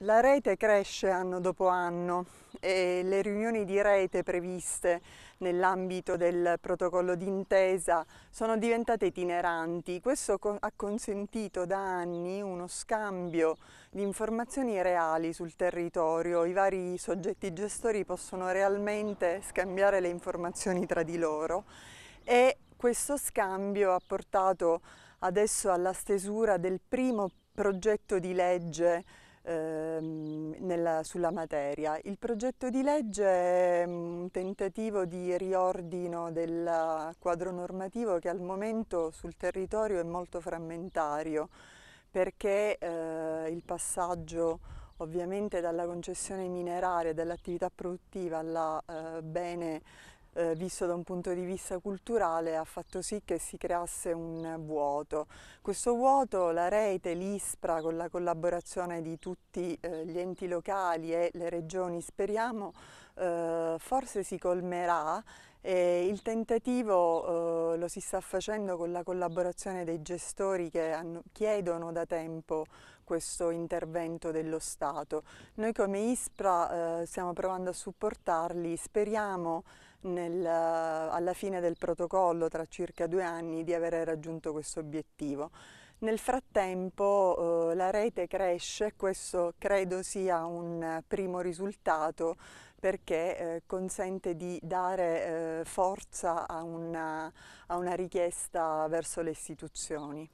La rete cresce anno dopo anno e le riunioni di rete previste nell'ambito del protocollo d'intesa sono diventate itineranti. Questo ha consentito da anni uno scambio di informazioni reali sul territorio. I vari soggetti gestori possono realmente scambiare le informazioni tra di loro e questo scambio ha portato adesso alla stesura del primo progetto di legge ehm, nella, sulla materia. Il progetto di legge è mm, un tentativo di riordino del quadro normativo che al momento sul territorio è molto frammentario perché eh, il passaggio ovviamente dalla concessione mineraria dell'attività produttiva alla eh, bene eh, visto da un punto di vista culturale, ha fatto sì che si creasse un vuoto. Questo vuoto la Rete, l'ISPRA, con la collaborazione di tutti eh, gli enti locali e le regioni, speriamo, eh, forse si colmerà e il tentativo eh, lo si sta facendo con la collaborazione dei gestori che hanno, chiedono da tempo questo intervento dello Stato. Noi come ISPRA eh, stiamo provando a supportarli, speriamo nel, alla fine del protocollo tra circa due anni di avere raggiunto questo obiettivo. Nel frattempo eh, la rete cresce, questo credo sia un eh, primo risultato perché eh, consente di dare eh, forza a una, a una richiesta verso le istituzioni.